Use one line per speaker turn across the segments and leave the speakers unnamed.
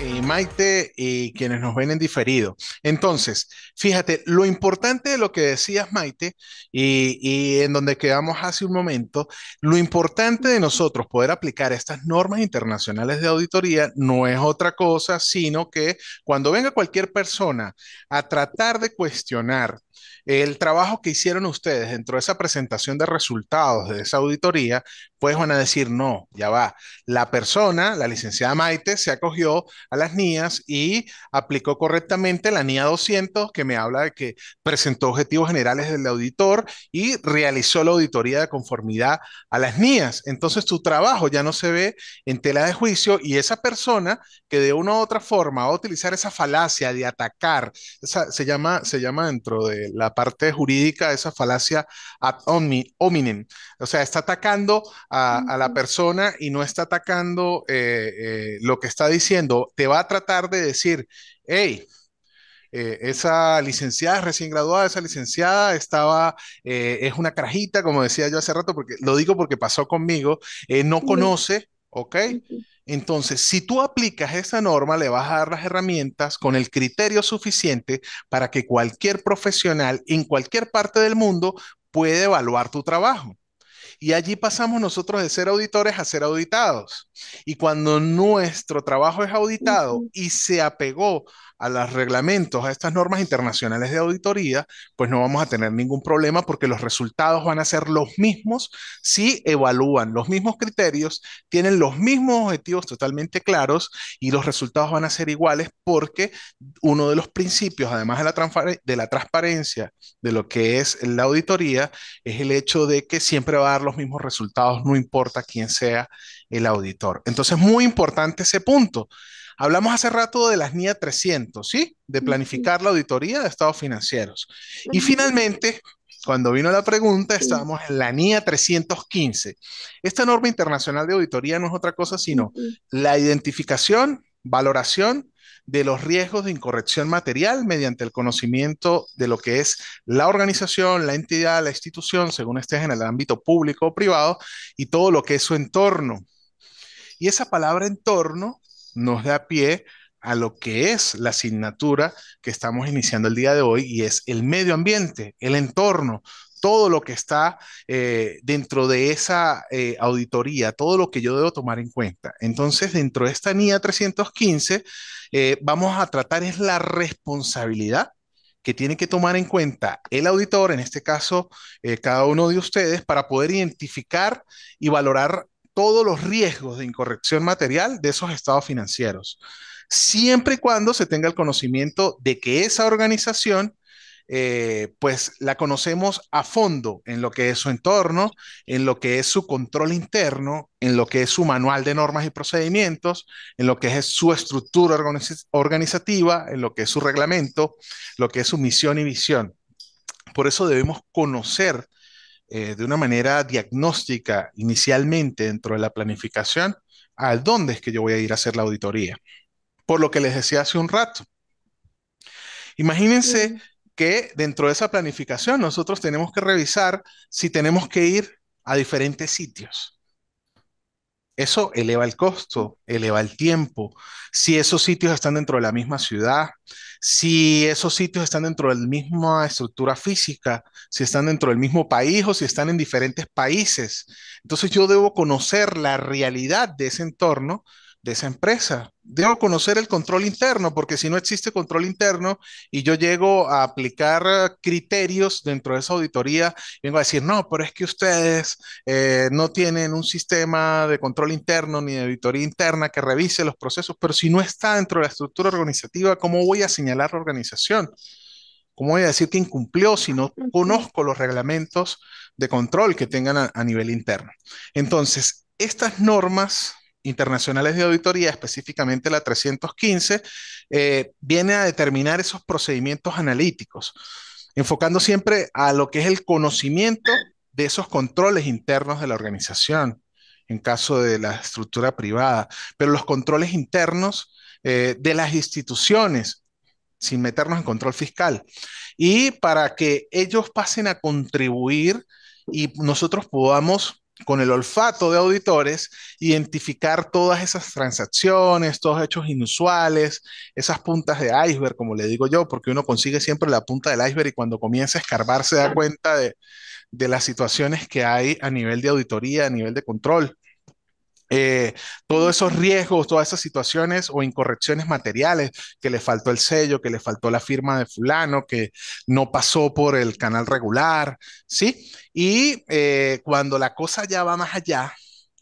Eh, Maite, y quienes nos ven en diferido. Entonces, fíjate, lo importante de lo que decías, Maite, y, en donde quedamos hace un momento, lo importante de nosotros poder aplicar estas normas internacionales de auditoría no es otra cosa, sino que cuando venga cualquier persona a tratar de cuestionar el trabajo que hicieron ustedes dentro de esa presentación de resultados de esa auditoría, pues van a decir, no, ya va. La persona, la licenciada Maite, se acogió a las niñas y aplicó correctamente la NIA 200, que me habla de que presentó objetivos generales del auditor y realizó la auditoría de conformidad a las NIAs. Entonces tu trabajo ya no se ve en tela de juicio y esa persona que de una u otra forma va a utilizar esa falacia de atacar, se, llama, se llama dentro de la parte jurídica de esa falacia ad hominem. O sea, está atacando a, la persona y no está atacando eh, eh, lo que está diciendo. Te va a tratar de decir, hey, eh, esa licenciada recién graduada, esa licenciada estaba, es una carajita, como decía yo hace rato, porque lo digo porque pasó conmigo, no conoce, ¿ok? Entonces, si tú aplicas esa norma, le vas a dar las herramientas con el criterio suficiente para que cualquier profesional en cualquier parte del mundo pueda evaluar tu trabajo. Y allí pasamos nosotros de ser auditores a ser auditados. Y cuando nuestro trabajo es auditado y se apegó a los reglamentos, a estas normas internacionales de auditoría, pues no vamos a tener ningún problema porque los resultados van a ser los mismos si evalúan los mismos criterios, tienen los mismos objetivos totalmente claros y los resultados van a ser iguales porque uno de los principios, además de la, de la transparencia de lo que es la auditoría, es el hecho de que siempre va a dar los mismos resultados, no importa quién sea el auditor. Entonces, muy importante ese punto Hablamos hace rato de las NIA 300, ¿sí? De planificar la auditoría de estados financieros. Y finalmente, cuando vino la pregunta, estábamos en la NIA 315. Esta norma internacional de auditoría no es otra cosa sino la identificación, valoración de los riesgos de incorrección material mediante el conocimiento de lo que es la organización, la entidad, la institución, según estés en el ámbito público o privado, y todo lo que es su entorno. Y esa palabra entorno nos da pie a lo que es la asignatura que estamos iniciando el día de hoy y es el medio ambiente, el entorno, todo lo que está eh, dentro de esa eh, auditoría, todo lo que yo debo tomar en cuenta. Entonces, dentro de esta NIA 315, eh, vamos a tratar es la responsabilidad que tiene que tomar en cuenta el auditor, en este caso, cada uno de ustedes, para poder identificar y valorar todos los riesgos de incorrección material de esos estados financieros, siempre y cuando se tenga el conocimiento de que esa organización eh, pues la conocemos a fondo en lo que es su entorno, en lo que es su control interno, en lo que es su manual de normas y procedimientos, en lo que es su estructura organizativa, en lo que es su reglamento, lo que es su misión y visión. Por eso debemos conocer eh, de una manera diagnóstica inicialmente dentro de la planificación a dónde es que yo voy a ir a hacer la auditoría. Por lo que les decía hace un rato. Imagínense que dentro de esa planificación nosotros tenemos que revisar si tenemos que ir a diferentes sitios. Eso eleva el costo, eleva el tiempo. Si esos sitios están dentro de la misma ciudad, si esos sitios están dentro de la misma estructura física, si están dentro del mismo país o si están en diferentes países. Entonces yo debo conocer la realidad de ese entorno de esa empresa. Debo conocer el control interno, porque si no existe control interno y yo llego a aplicar criterios dentro de esa auditoría, vengo a decir, no, pero es que ustedes eh, no tienen un sistema de control interno ni de auditoría interna que revise los procesos, pero si no está dentro de la estructura organizativa, ¿cómo voy a señalar la organización? ¿Cómo voy a decir que incumplió si no conozco los reglamentos de control que tengan a nivel interno? Entonces, estas normas internacionales de auditoría, específicamente la 315, eh, viene a determinar esos procedimientos analíticos, enfocando siempre a lo que es el conocimiento de esos controles internos de la organización, en caso de la estructura privada, pero los controles internos eh, de las instituciones, sin meternos en control fiscal, y para que ellos pasen a contribuir y nosotros podamos con el olfato de auditores, identificar todas esas transacciones, todos hechos inusuales, esas puntas de iceberg, como le digo yo, porque uno consigue siempre la punta del iceberg y cuando comienza a escarbar se da cuenta de, de las situaciones que hay a nivel de auditoría, a nivel de control. Eh, todos esos riesgos, todas esas situaciones o incorrecciones materiales, que le faltó el sello, que le faltó la firma de fulano, que no pasó por el canal regular, ¿sí? Y eh, cuando la cosa ya va más allá,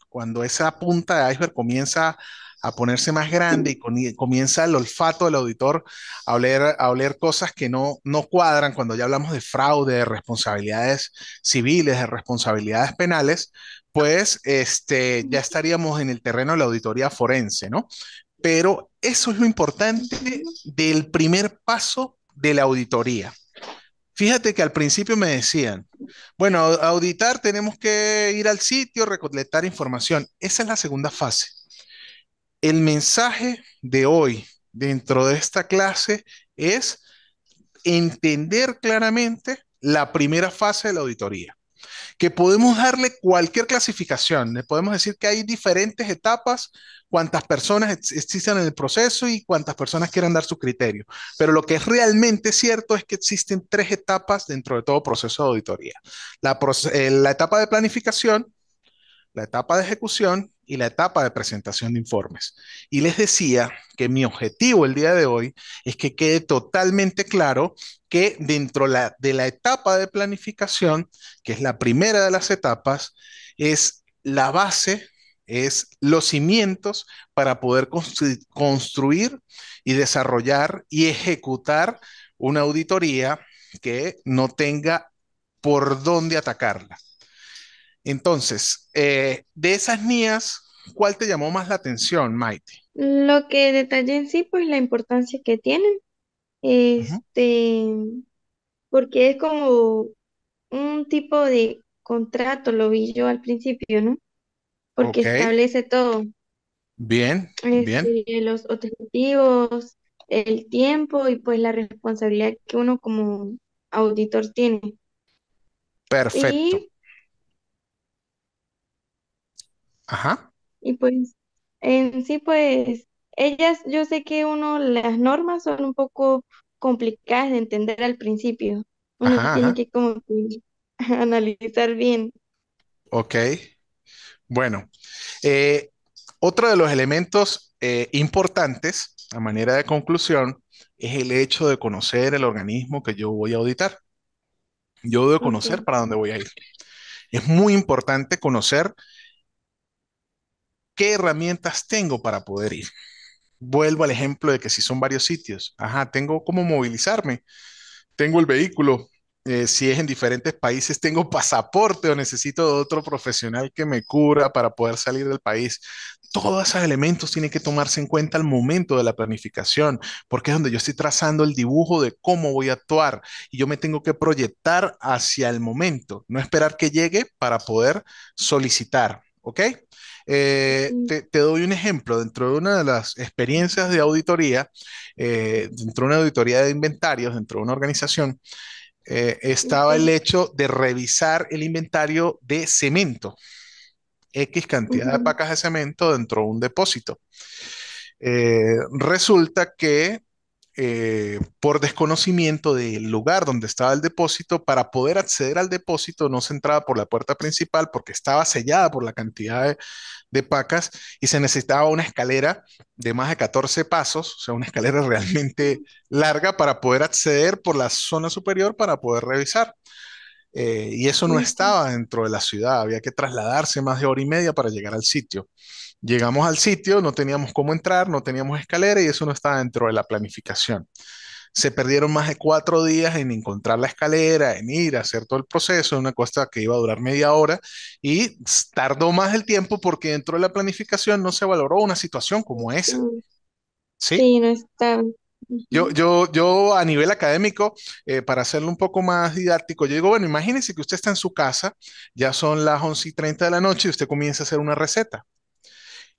cuando esa punta de iceberg comienza a ponerse más grande y comienza el olfato del auditor a oler, cosas que no, no cuadran cuando ya hablamos de fraude, de responsabilidades civiles, de responsabilidades penales, pues este, ya estaríamos en el terreno de la auditoría forense, ¿no? Pero eso es lo importante del primer paso de la auditoría. Fíjate que al principio me decían, bueno, auditar tenemos que ir al sitio, recolectar información. Esa es la segunda fase. El mensaje de hoy dentro de esta clase es entender claramente la primera fase de la auditoría, que podemos darle cualquier clasificación, podemos decir que hay diferentes etapas, cuántas personas existen en el proceso y cuántas personas quieran dar su criterio, pero lo que es realmente cierto es que existen tres etapas dentro de todo proceso de auditoría. la eh, etapa de planificación, la etapa de ejecución y la etapa de presentación de informes. Y les decía que mi objetivo el día de hoy es que quede totalmente claro que dentro de la etapa de planificación, que es la primera de las etapas, es la base, es los cimientos para poder construir y desarrollar y ejecutar una auditoría que no tenga por dónde atacarla entonces, eh, de esas mías, ¿cuál te llamó más la atención, Maite? Lo que detallé en sí, pues la importancia que tienen. Este, porque es como un tipo de contrato, lo vi yo al principio, ¿no? Porque establece todo. Bien, bien. Este, los objetivos, el tiempo y pues la responsabilidad que uno como auditor tiene. Perfecto. Ajá. Y pues, en sí, pues, ellas, yo sé que uno, las normas son un poco complicadas de entender al principio. Uno tiene que como que analizar bien. Ok. Bueno, eh, otro de los elementos eh, importantes a manera de conclusión es el hecho de conocer el organismo que yo voy a auditar. Yo debo conocer para dónde voy a ir. Es muy importante conocer ¿qué herramientas tengo para poder ir? Vuelvo al ejemplo de que si son varios sitios, ajá, tengo cómo movilizarme, tengo el vehículo, eh, si es en diferentes países, tengo pasaporte o necesito otro profesional que me cura para poder salir del país. Todos esos elementos tienen que tomarse en cuenta al momento de la planificación, porque es donde yo estoy trazando el dibujo de cómo voy a actuar y yo me tengo que proyectar hacia el momento, no esperar que llegue para poder solicitar, ¿ok? Eh, te, doy un ejemplo, dentro de una de las experiencias de auditoría, eh, dentro de una auditoría de inventarios, dentro de una organización, eh, estaba el hecho de revisar el inventario de cemento, X cantidad de pacas de cemento dentro de un depósito. resulta que eh, por desconocimiento del lugar donde estaba el depósito, para poder acceder al depósito no se entraba por la puerta principal porque estaba sellada por la cantidad de, pacas y se necesitaba una escalera de más de 14 pasos, o sea, una escalera realmente larga para poder acceder por la zona superior para poder revisar. Eh, y eso no pues estaba dentro de la ciudad, había que trasladarse más de hora y media para llegar al sitio. Llegamos al sitio, no teníamos cómo entrar, no teníamos escalera y eso no estaba dentro de la planificación. Se perdieron más de cuatro días en encontrar la escalera, en ir a hacer todo el proceso, una cosa que iba a durar media hora y tardó más el tiempo porque dentro de la planificación no se valoró una situación como esa. Sí, no está. Yo, yo, yo a nivel académico, eh, para hacerlo un poco más didáctico, yo digo, bueno, imagínese que usted está en su casa, ya son las 11 y 30 de la noche y usted comienza a hacer una receta.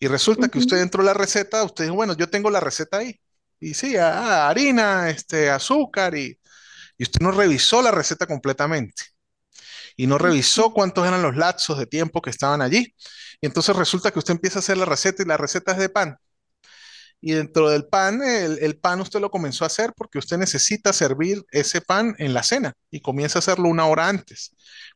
Y resulta que usted entró la receta, usted dijo, bueno, yo tengo la receta ahí. Y sí, harina, este, azúcar, y, y usted no revisó la receta completamente. Y no revisó cuántos eran los lapsos de tiempo que estaban allí. Y entonces resulta que usted empieza a hacer la receta y la receta es de pan. Y dentro del pan, el, pan usted lo comenzó a hacer porque usted necesita servir ese pan en la cena y comienza a hacerlo una hora antes.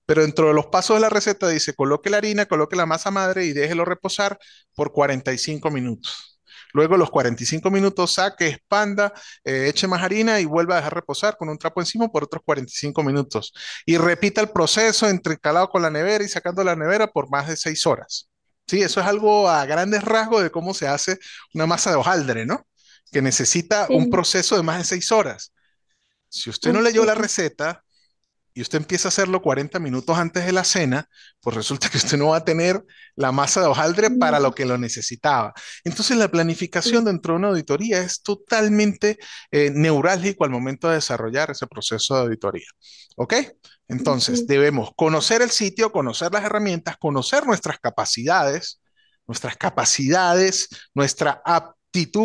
Pero dentro de los pasos de la receta dice, coloque la harina, coloque la masa madre y déjelo reposar por 45 minutos. Luego los 45 minutos saque, expanda, eh, eche más harina y vuelva a dejar reposar con un trapo encima por otros 45 minutos. Y repita el proceso entre calado con la nevera y sacando la nevera por más de 6 horas. Sí, eso es algo a grandes rasgos de cómo se hace una masa de hojaldre, ¿no? Que necesita un proceso de más de seis horas. Si usted no leyó la receta, y usted empieza a hacerlo 40 minutos antes de la cena, pues resulta que usted no va a tener la masa de hojaldre para lo que lo necesitaba. Entonces la planificación dentro de una auditoría es totalmente eh, neurálgico al momento de desarrollar ese proceso de auditoría. ¿Ok? Entonces debemos conocer el sitio, conocer las herramientas, conocer nuestras capacidades, nuestras capacidades, nuestra aptitud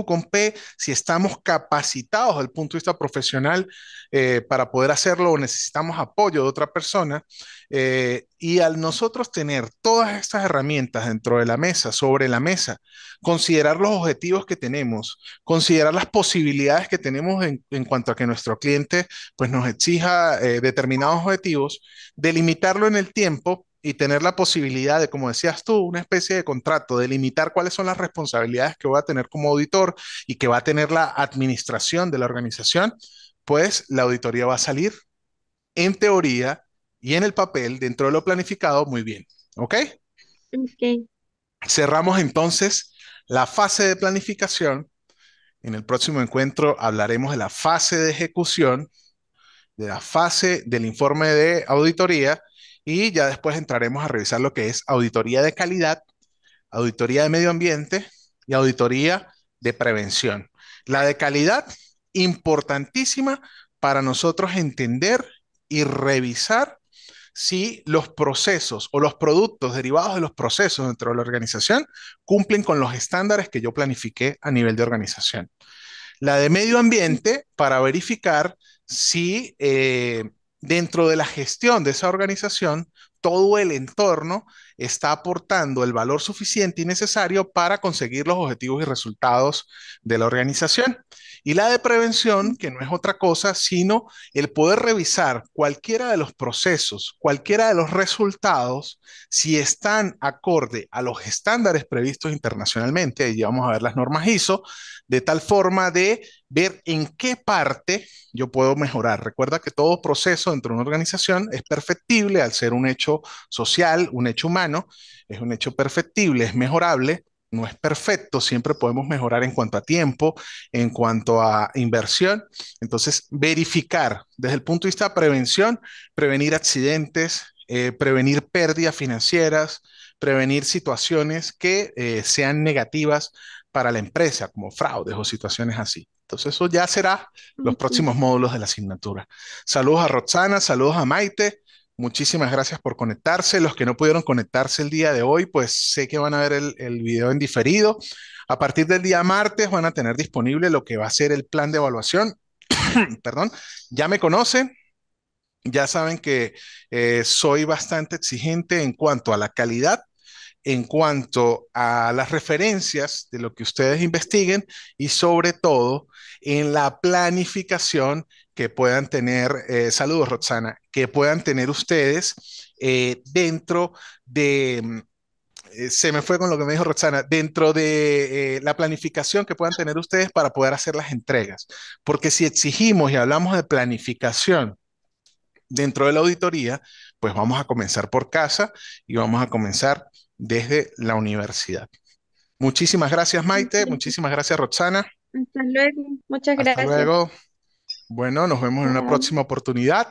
con P, si estamos capacitados desde el punto de vista profesional eh, para poder hacerlo o necesitamos apoyo de otra persona. Eh, y al nosotros tener todas estas herramientas dentro de la mesa, sobre la mesa, considerar los objetivos que tenemos, considerar las posibilidades que tenemos en, cuanto a que nuestro cliente pues, nos exija eh, determinados objetivos, delimitarlo en el tiempo y tener la posibilidad de, como decías tú, una especie de contrato, de limitar cuáles son las responsabilidades que voy a tener como auditor y que va a tener la administración de la organización, pues la auditoría va a salir en teoría y en el papel, dentro de lo planificado, muy bien. Ok. Cerramos entonces la fase de planificación. En el próximo encuentro hablaremos de la fase de ejecución, de la fase del informe de auditoría y ya después entraremos a revisar lo que es auditoría de calidad, auditoría de medio ambiente y auditoría de prevención. La de calidad, importantísima para nosotros entender y revisar si los procesos o los productos derivados de los procesos dentro de la organización cumplen con los estándares que yo planifiqué a nivel de organización. La de medio ambiente para verificar si eh, dentro de la gestión de esa organización, todo el entorno está aportando el valor suficiente y necesario para conseguir los objetivos y resultados de la organización. Y la de prevención, que no es otra cosa, sino el poder revisar cualquiera de los procesos, cualquiera de los resultados, si están acorde a los estándares previstos internacionalmente, ahí vamos a ver las normas ISO, de tal forma de ver en qué parte yo puedo mejorar. Recuerda que todo proceso dentro de una organización es perfectible al ser un hecho social, un hecho humano, es un hecho perfectible, es mejorable, no es perfecto, siempre podemos mejorar en cuanto a tiempo, en cuanto a inversión. Entonces, verificar desde el punto de vista de prevención, prevenir accidentes, eh, prevenir pérdidas financieras, prevenir situaciones que eh, sean negativas para la empresa, como fraudes o situaciones así. Entonces, eso ya será los próximos módulos de la asignatura. Saludos a Roxana, saludos a Maite Muchísimas gracias por conectarse. Los que no pudieron conectarse el día de hoy, pues sé que van a ver el, video en diferido. A partir del día martes van a tener disponible lo que va a ser el plan de evaluación. Perdón, ya me conocen. Ya saben que eh, soy bastante exigente en cuanto a la calidad, en cuanto a las referencias de lo que ustedes investiguen y sobre todo en la planificación que puedan tener, eh, saludos Roxana, que puedan tener ustedes eh, dentro de, mm, eh, se me fue con lo que me dijo Roxana, dentro de la planificación que puedan tener ustedes para poder hacer las entregas. Porque si exigimos y hablamos de planificación dentro de la auditoría, pues vamos a comenzar por casa y vamos a comenzar desde la universidad. Muchísimas gracias, Maite. Muchísimas gracias, Roxana. Hasta luego. Muchas gracias. Hasta luego. Bueno, nos vemos en una próxima oportunidad.